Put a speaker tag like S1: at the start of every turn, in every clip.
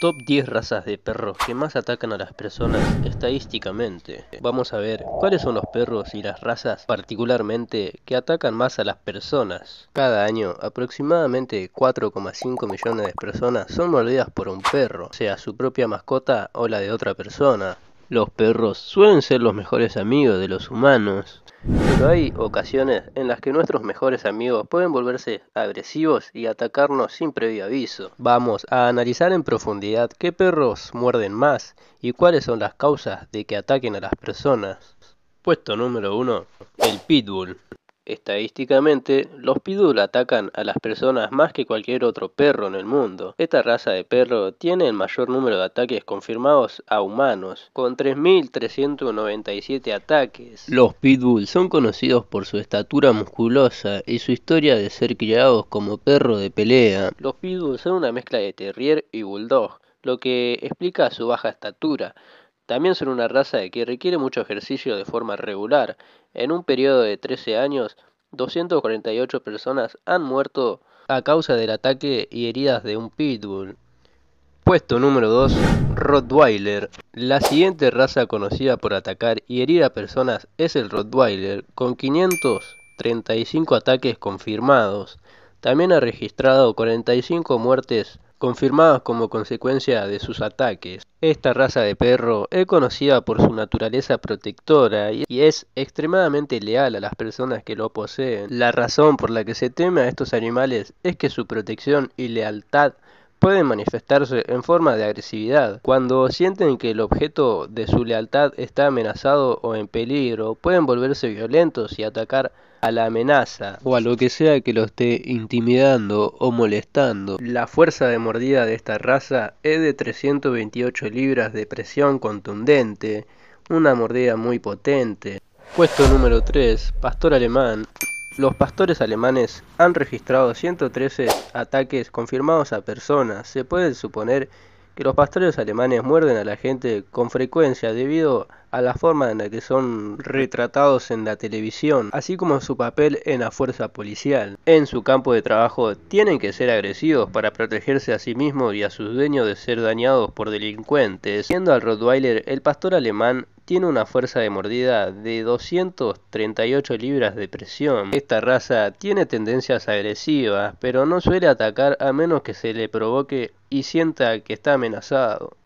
S1: Top 10 razas de perros que más atacan a las personas estadísticamente. Vamos a ver cuáles son los perros y las razas particularmente que atacan más a las personas. Cada año aproximadamente 4,5 millones de personas son mordidas por un perro, sea su propia mascota o la de otra persona. Los perros suelen ser los mejores amigos de los humanos. Pero hay ocasiones en las que nuestros mejores amigos pueden volverse agresivos y atacarnos sin previo aviso. Vamos a analizar en profundidad qué perros muerden más y cuáles son las causas de que ataquen a las personas. Puesto número 1. El pitbull. Estadísticamente, los pitbull atacan a las personas más que cualquier otro perro en el mundo. Esta raza de perro tiene el mayor número de ataques confirmados a humanos, con 3.397 ataques. Los pitbull son conocidos por su estatura musculosa y su historia de ser criados como perro de pelea. Los pitbull son una mezcla de terrier y bulldog, lo que explica su baja estatura también son una raza que requiere mucho ejercicio de forma regular. En un periodo de 13 años, 248 personas han muerto a causa del ataque y heridas de un pitbull. Puesto número 2, Rottweiler. La siguiente raza conocida por atacar y herir a personas es el Rottweiler, con 535 ataques confirmados. También ha registrado 45 muertes confirmados como consecuencia de sus ataques. Esta raza de perro es conocida por su naturaleza protectora y es extremadamente leal a las personas que lo poseen. La razón por la que se teme a estos animales es que su protección y lealtad pueden manifestarse en forma de agresividad. Cuando sienten que el objeto de su lealtad está amenazado o en peligro, pueden volverse violentos y atacar a la amenaza o a lo que sea que lo esté intimidando o molestando. La fuerza de mordida de esta raza es de 328 libras de presión contundente, una mordida muy potente. Puesto número 3, pastor alemán. Los pastores alemanes han registrado 113 ataques confirmados a personas. Se puede suponer los pastores alemanes muerden a la gente con frecuencia debido a la forma en la que son retratados en la televisión, así como su papel en la fuerza policial. En su campo de trabajo tienen que ser agresivos para protegerse a sí mismos y a sus dueños de ser dañados por delincuentes. Siendo al Rottweiler el pastor alemán tiene una fuerza de mordida de 238 libras de presión. Esta raza tiene tendencias agresivas, pero no suele atacar a menos que se le provoque y sienta que está amenazado.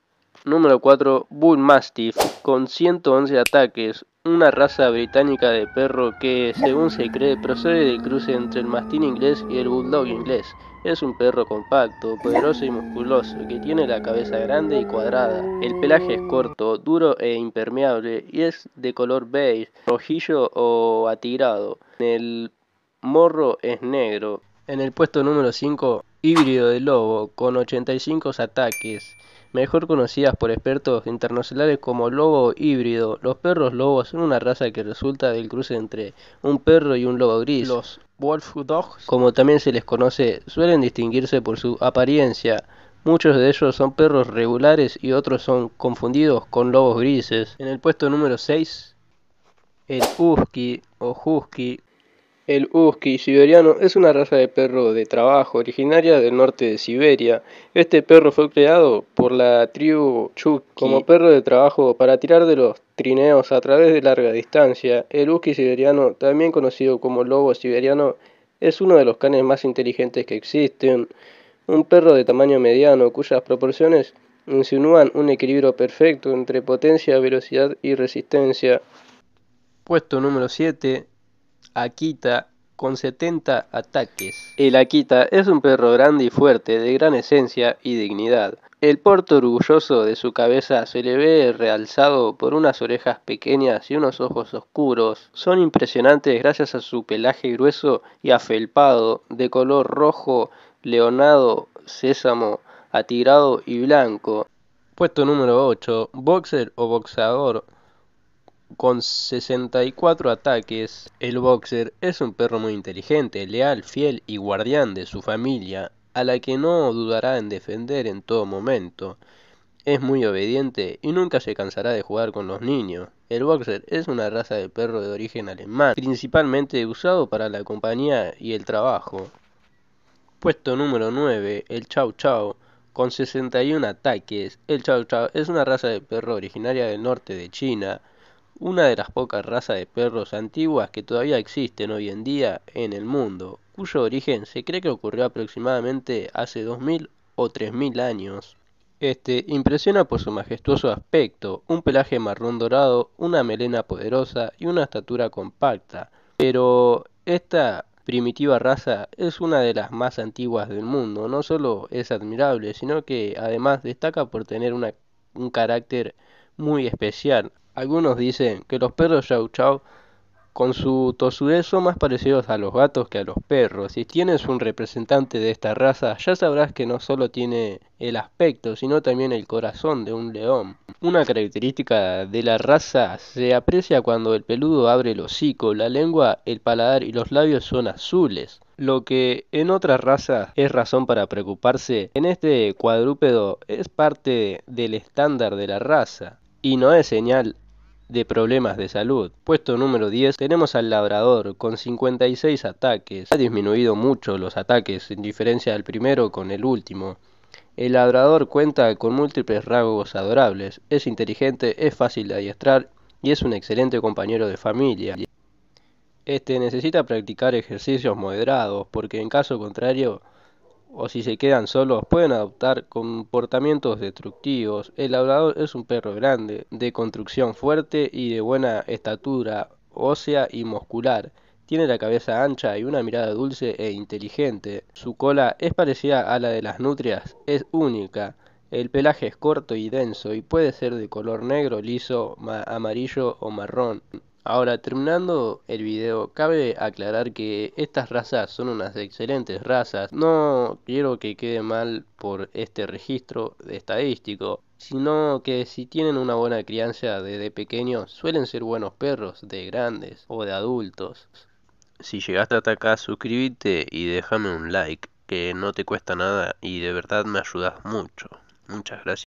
S1: Número 4. Bull Mastiff, con 111 ataques, una raza británica de perro que, según se cree, procede del cruce entre el mastín inglés y el bulldog inglés. Es un perro compacto, poderoso y musculoso, que tiene la cabeza grande y cuadrada. El pelaje es corto, duro e impermeable y es de color beige, rojillo o atirado. El morro es negro. En el puesto número 5, Híbrido de Lobo, con 85 ataques, mejor conocidas por expertos internacionales como lobo híbrido. Los perros lobos son una raza que resulta del cruce entre un perro y un lobo gris. Los Wolf Dogs, como también se les conoce, suelen distinguirse por su apariencia. Muchos de ellos son perros regulares y otros son confundidos con lobos grises. En el puesto número 6, el Husky o Husky el husky siberiano es una raza de perro de trabajo originaria del norte de Siberia. Este perro fue creado por la tribu Chuk como perro de trabajo para tirar de los trineos a través de larga distancia. El husky siberiano, también conocido como lobo siberiano, es uno de los canes más inteligentes que existen. Un perro de tamaño mediano cuyas proporciones insinúan un equilibrio perfecto entre potencia, velocidad y resistencia. Puesto número 7. Akita con 70 ataques. El Akita es un perro grande y fuerte, de gran esencia y dignidad. El porte orgulloso de su cabeza se le ve realzado por unas orejas pequeñas y unos ojos oscuros. Son impresionantes gracias a su pelaje grueso y afelpado, de color rojo, leonado, sésamo, atirado y blanco. Puesto número 8. Boxer o boxeador con 64 ataques, el boxer es un perro muy inteligente, leal, fiel y guardián de su familia, a la que no dudará en defender en todo momento. Es muy obediente y nunca se cansará de jugar con los niños. El boxer es una raza de perro de origen alemán, principalmente usado para la compañía y el trabajo. Puesto número 9, el Chow Chow. Con 61 ataques, el Chow Chow es una raza de perro originaria del norte de China una de las pocas razas de perros antiguas que todavía existen hoy en día en el mundo, cuyo origen se cree que ocurrió aproximadamente hace 2000 o 3000 años. Este impresiona por su majestuoso aspecto, un pelaje marrón dorado, una melena poderosa y una estatura compacta, pero esta primitiva raza es una de las más antiguas del mundo, no solo es admirable, sino que además destaca por tener un carácter muy especial, algunos dicen que los perros Chow Chau con su tosudez son más parecidos a los gatos que a los perros. Si tienes un representante de esta raza, ya sabrás que no solo tiene el aspecto, sino también el corazón de un león. Una característica de la raza se aprecia cuando el peludo abre el hocico, la lengua, el paladar y los labios son azules. Lo que en otras razas es razón para preocuparse, en este cuadrúpedo es parte del estándar de la raza y no es señal de problemas de salud. Puesto número 10 tenemos al Labrador con 56 ataques. Ha disminuido mucho los ataques en diferencia del primero con el último. El labrador cuenta con múltiples rasgos adorables, es inteligente, es fácil de adiestrar y es un excelente compañero de familia. Este necesita practicar ejercicios moderados porque en caso contrario o si se quedan solos pueden adoptar comportamientos destructivos. El labrador es un perro grande, de construcción fuerte y de buena estatura ósea y muscular. Tiene la cabeza ancha y una mirada dulce e inteligente. Su cola es parecida a la de las nutrias, es única. El pelaje es corto y denso y puede ser de color negro, liso, amarillo o marrón. Ahora, terminando el video, cabe aclarar que estas razas son unas excelentes razas. No quiero que quede mal por este registro estadístico, sino que si tienen una buena crianza desde pequeños, suelen ser buenos perros de grandes o de adultos. Si llegaste hasta acá, suscríbete y déjame un like, que no te cuesta nada y de verdad me ayudas mucho. Muchas gracias.